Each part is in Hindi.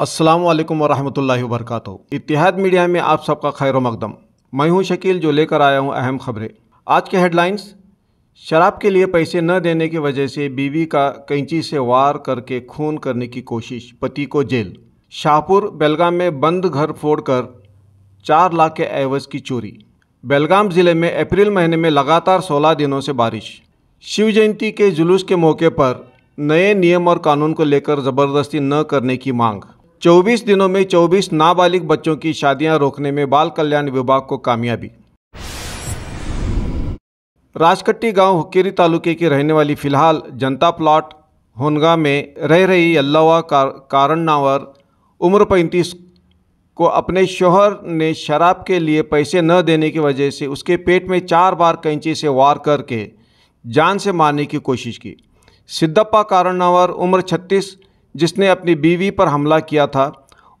अस्सलाम वालेकुम वरहमतुल्लाहि इतिहाद मीडिया में आप सबका खैर मकदम मैं हूं शकील जो लेकर आया हूं अहम खबरें आज के हेडलाइंस शराब के लिए पैसे न देने की वजह से बीवी का कैंची से वार करके खून करने की कोशिश पति को जेल शाहपुर बेलगाम में बंद घर फोड़कर चार लाख के एवज की चोरी बेलगाम ज़िले में अप्रैल महीने में लगातार सोलह दिनों से बारिश शिव जयंती के जुलूस के मौके पर नए नियम और कानून को लेकर ज़बरदस्ती न करने की मांग 24 दिनों में 24 नाबालिग बच्चों की शादियां रोकने में बाल कल्याण विभाग को कामयाबी राजकट्टी गांव हुकेरी तालुके की रहने वाली फिलहाल जनता प्लॉट होनगा में रह रही अल्लावा कार, उम्र पैंतीस को अपने शोहर ने शराब के लिए पैसे न देने की वजह से उसके पेट में चार बार कैंची से वार करके जान से मारने की कोशिश की सिद्धप्पा कारणनावर उम्र छत्तीस जिसने अपनी बीवी पर हमला किया था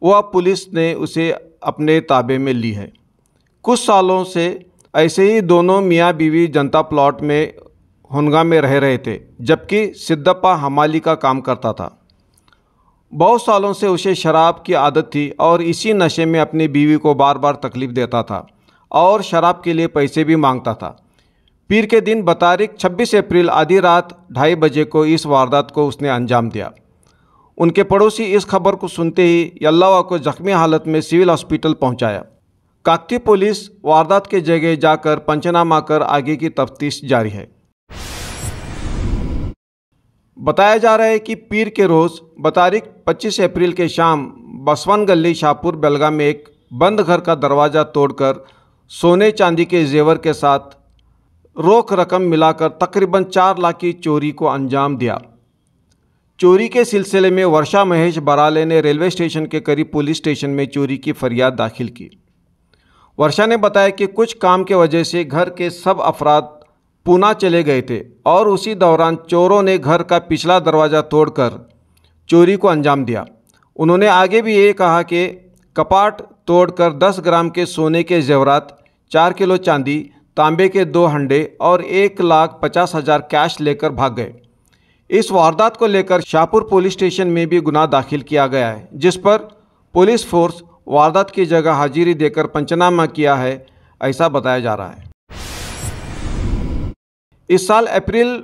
वह पुलिस ने उसे अपने ताबे में ली है कुछ सालों से ऐसे ही दोनों मियाँ बीवी जनता प्लॉट में हुनगा में रह रहे थे जबकि सिद्धप्पा हमाली का काम करता था बहुत सालों से उसे शराब की आदत थी और इसी नशे में अपनी बीवी को बार बार तकलीफ़ देता था और शराब के लिए पैसे भी मांगता था पीर के दिन बतारिक 26 अप्रैल आधी रात ढाई बजे को इस वारदात को उसने अंजाम दिया उनके पड़ोसी इस खबर को सुनते ही यल्लावा को जख्मी हालत में सिविल हॉस्पिटल पहुंचाया काकती पुलिस वारदात के जगह जाकर पंचनामा कर आगे की तफ्तीश जारी है बताया जा रहा है कि पीर के रोज़ बतारिक 25 अप्रैल के शाम बसवन गली शाहपुर बेलगा में एक बंद घर का दरवाज़ा तोड़कर सोने चांदी के जेवर के साथ रोक रकम मिलाकर तकरीबन चार लाख की चोरी को अंजाम दिया चोरी के सिलसिले में वर्षा महेश बराले ने रेलवे स्टेशन के करीब पुलिस स्टेशन में चोरी की फरियाद दाखिल की वर्षा ने बताया कि कुछ काम के वजह से घर के सब अफराद पूना चले गए थे और उसी दौरान चोरों ने घर का पिछला दरवाज़ा तोड़कर चोरी को अंजाम दिया उन्होंने आगे भी ये कहा कि कपाट तोड़कर 10 ग्राम के सोने के जेवरात 4 किलो चांदी तांबे के दो हंडे और एक लाख पचास हज़ार कैश लेकर भाग गए इस वारदात को लेकर शाहपुर पुलिस स्टेशन में भी गुना दाखिल किया गया है जिस पर पुलिस फोर्स वारदात की जगह हाजिरी देकर पंचनामा किया है ऐसा बताया जा रहा है इस साल अप्रैल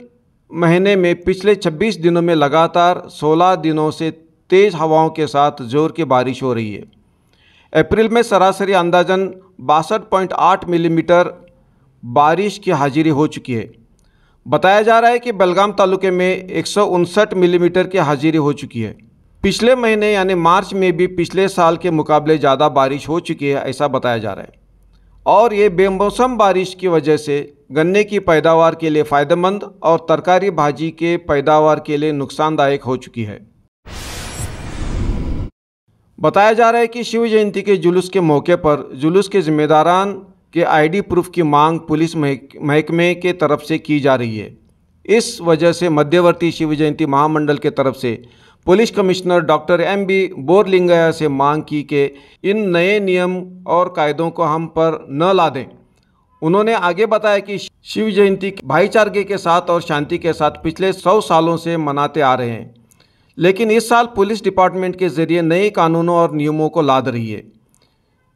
महीने में पिछले 26 दिनों में लगातार 16 दिनों से तेज़ हवाओं के साथ जोर की बारिश हो रही है अप्रैल में सरासरी अंदाजन बासठ पॉइंट आठ मिलीमीटर बारिश की हाजिरी हो चुकी है बताया जा रहा है कि बलगाम तालुके में एक मिलीमीटर की हाजिरी हो चुकी है पिछले महीने यानी मार्च में भी पिछले साल के मुकाबले ज़्यादा बारिश हो चुकी है ऐसा बताया जा रहा है और ये बेमौसम बारिश की वजह से गन्ने की पैदावार के लिए फ़ायदेमंद और तरकारी भाजी के पैदावार के लिए नुकसानदायक हो चुकी है बताया जा रहा है कि शिव जयंती के जुलूस के मौके पर जुलूस के जिम्मेदारान के आईडी प्रूफ की मांग पुलिस महकमे के तरफ से की जा रही है इस वजह से मध्यवर्ती शिव जयंती महामंडल के तरफ से police commissioner doctor M B Borlingaiah से मांग की कि इन नए नियम और कायदों को हम पर न ला दें उन्होंने आगे बताया कि शिव जयंती भाईचारगे के साथ और शांति के साथ पिछले सौ सालों से मनाते आ रहे हैं लेकिन इस साल पुलिस डिपार्टमेंट के जरिए नए कानूनों और नियमों को लाद रही है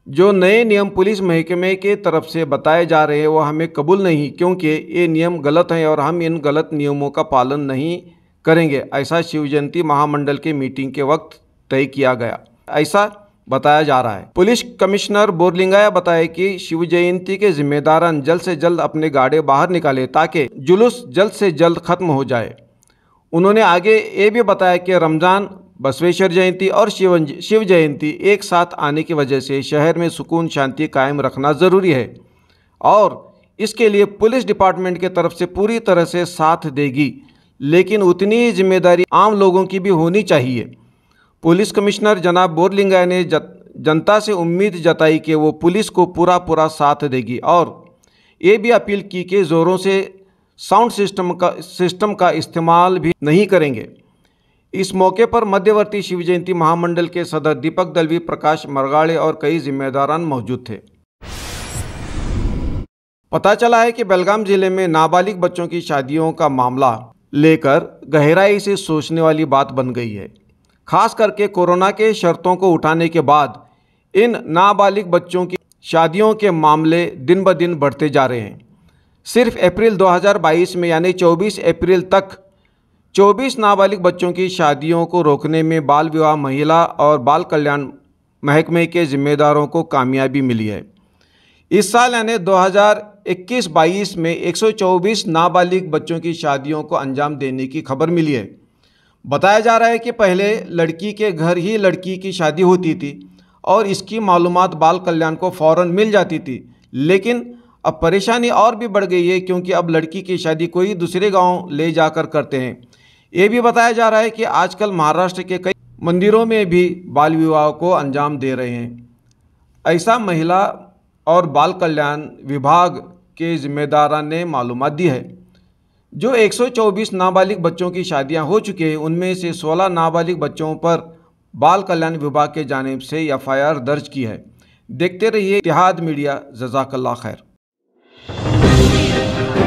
जो नए नियम पुलिस महकमे के तरफ से बताए जा रहे हैं वो हमें कबूल नहीं क्योंकि ये नियम गलत हैं और हम इन गलत नियमों का पालन नहीं करेंगे ऐसा शिव जयंती महामंडल के मीटिंग के वक्त तय किया गया ऐसा बताया जा रहा है पुलिस कमिश्नर बोरलिंगाया बताया कि शिव जयंती के जिम्मेदारान जल्द से जल्द अपने गाड़े बाहर निकाले ताकि जुलूस जल्द से जल्द खत्म हो जाए उन्होंने आगे ये भी बताया कि रमज़ान बसवेश्वर जयंती और शिव शिव जयंती एक साथ आने की वजह से शहर में सुकून शांति कायम रखना ज़रूरी है और इसके लिए पुलिस डिपार्टमेंट के तरफ से पूरी तरह से साथ देगी लेकिन उतनी ही जिम्मेदारी आम लोगों की भी होनी चाहिए पुलिस कमिश्नर जनाब बोरलिंगा ने जनता से उम्मीद जताई कि वो पुलिस को पूरा पूरा साथ देगी और ये भी अपील की कि ज़ोरों से साउंड सिस्टम का सिस्टम का इस्तेमाल भी नहीं करेंगे इस मौके पर मध्यवर्ती शिव जयंती महामंडल के सदर दीपक दलवी प्रकाश मरगाड़े और कई जिम्मेदारान मौजूद थे पता चला है कि बेलगाम जिले में नाबालिग बच्चों की शादियों का मामला लेकर गहराई से सोचने वाली बात बन गई है खास करके कोरोना के शर्तों को उठाने के बाद इन नाबालिग बच्चों की शादियों के मामले दिन ब दिन बढ़ते जा रहे हैं सिर्फ अप्रैल 2022 में यानी 24 अप्रैल तक 24 नाबालिग बच्चों की शादियों को रोकने में बाल विवाह महिला और बाल कल्याण महकमे के जिम्मेदारों को कामयाबी मिली है इस साल यानी 2021-22 में 124 नाबालिग बच्चों की शादियों को अंजाम देने की खबर मिली है बताया जा रहा है कि पहले लड़की के घर ही लड़की की शादी होती थी और इसकी मालूम बाल कल्याण को फ़ौर मिल जाती थी लेकिन अब परेशानी और भी बढ़ गई है क्योंकि अब लड़की की शादी कोई दूसरे गांव ले जाकर करते हैं ये भी बताया जा रहा है कि आजकल महाराष्ट्र के कई मंदिरों में भी बाल विवाह को अंजाम दे रहे हैं ऐसा महिला और बाल कल्याण विभाग के जिम्मेदार ने मालूम दी है जो 124 नाबालिग बच्चों की शादियां हो चुकी हैं उनमें से 16 नाबालिग बच्चों पर बाल कल्याण विभाग के जानेब से एफ दर्ज की है देखते रहिए इतिहाद मीडिया जजाकल्ला खैर